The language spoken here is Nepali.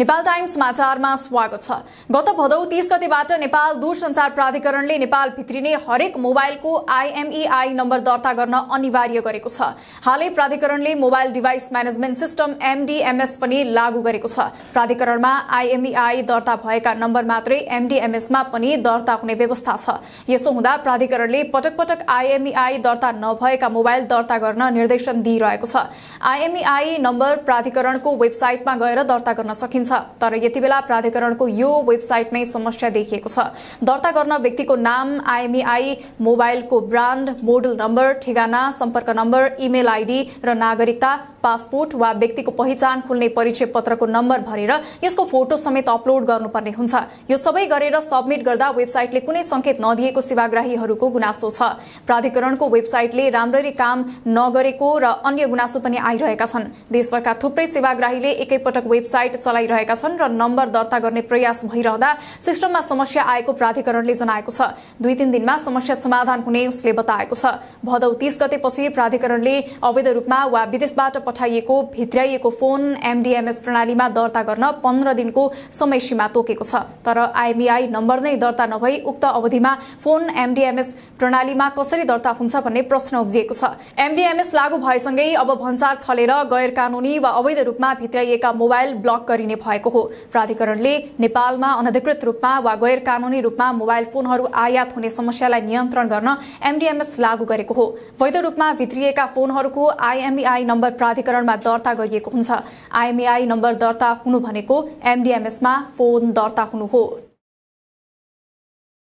नेपाल टाइम्स समाचारमा स्वागत छ गत भदौ तीस गतेबाट नेपाल दूरसञ्चार प्राधिकरणले नेपाल भित्रिने हरेक मोबाइलको आइएमईआई नम्बर दर्ता गर्न अनिवार्य गरेको छ हालै प्राधिकरणले mobile device management system MDMS पनि लागू गरेको छ प्राधिकरणमा आइएमईआई दर्ता भएका नम्बर मात्रै एमडीएमएसमा पनि दर्ता हुने व्यवस्था छ यसो हुँदा प्राधिकरणले पटक पटक आइएमईआई दर्ता नभएका मोबाइल दर्ता गर्न निर्देशन दिइरहेको छ आइएमईआई नम्बर प्राधिकरणको वेबसाइटमा गएर दर्ता गर्न सकिन्छ गरिन्छ तर यति बेला प्राधिकरणको यो वेबसाइटमै समस्या देखिएको छ दर्ता गर्न व्यक्तिको नाम आइएमईआई मोबाइलको ब्रान्ड मोडल नम्बर ठेगाना सम्पर्क नम्बर इमेल आइडी र नागरिकता पासपोर्ट वा व्यक्तिको पहिचान खुल्ने परिचय पत्रको नम्बर भरेर यसको फोटो समेत अपलोड गर्नुपर्ने हुन्छ यो सबै गरेर सबमिट गर्दा वेबसाइटले कुनै संकेत नदिएको सेवाग्राहीहरूको गुनासो छ प्राधिकरणको वेबसाइटले राम्ररी काम नगरेको र अन्य गुनासो पनि आइरहेका छन् देशभरका थुप्रै सेवाग्राहीले एकैपटक वेबसाइट चलाइरहेको भइरहेका छन् र नम्बर दर्ता गर्ने प्रयास भइरहँदा सिस्टममा समस्या आएको प्राधिकरणले जनाएको छ दुई तीन दिनमा समस्या समाधान हुने उसले बताएको छ भदौ तीस गतेपछि प्राधिकरणले अवैध रूपमा वा विदेशबाट पठाइएको भित्राइएको फोन एमडीएमएस प्रणालीमा दर्ता गर्न पन्ध्र दिनको समय सीमा तोकेको छ तर आइमिआई e नम्बर नै दर्ता नभई उक्त अवधिमा फोन एमडीएमएस प्रणालीमा कसरी दर्ता हुन्छ भन्ने प्रश्न उब्जिएको छ एमडीएमएस लागू भएसँगै अब भन्सार छलेर गैर कानूनी वा अवैध रूपमा भित्राइएका मोबाइल ब्लक गरिने भयो भएको हो प्राधिकरणले नेपालमा अनधिकृत रूपमा वा गैर कानूनी रूपमा मोबाइल फोनहरू आयात हुने समस्यालाई नियन्त्रण गर्न एमडिएमएस लागू गरेको हो वैध रूपमा भित्रिएका फोनहरूको आइएमईआई e नम्बर प्राधिकरणमा दर्ता गरिएको हुन्छ आइएमईआई e नम्बर दर्ता हुनु भनेको एमडिएमएसमा फोन दर्ता हुनु हो